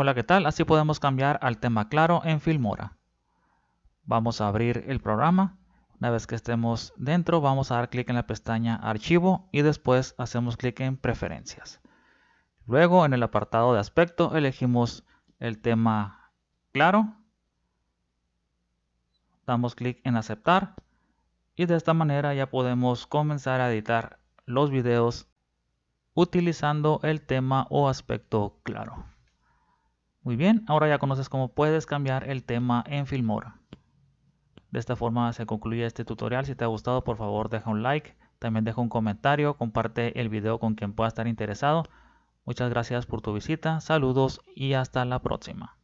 Hola, ¿qué tal? Así podemos cambiar al tema claro en Filmora. Vamos a abrir el programa. Una vez que estemos dentro, vamos a dar clic en la pestaña Archivo y después hacemos clic en Preferencias. Luego, en el apartado de aspecto, elegimos el tema claro. Damos clic en Aceptar y de esta manera ya podemos comenzar a editar los videos utilizando el tema o aspecto claro. Muy bien, ahora ya conoces cómo puedes cambiar el tema en Filmora. De esta forma se concluye este tutorial. Si te ha gustado, por favor, deja un like. También deja un comentario, comparte el video con quien pueda estar interesado. Muchas gracias por tu visita, saludos y hasta la próxima.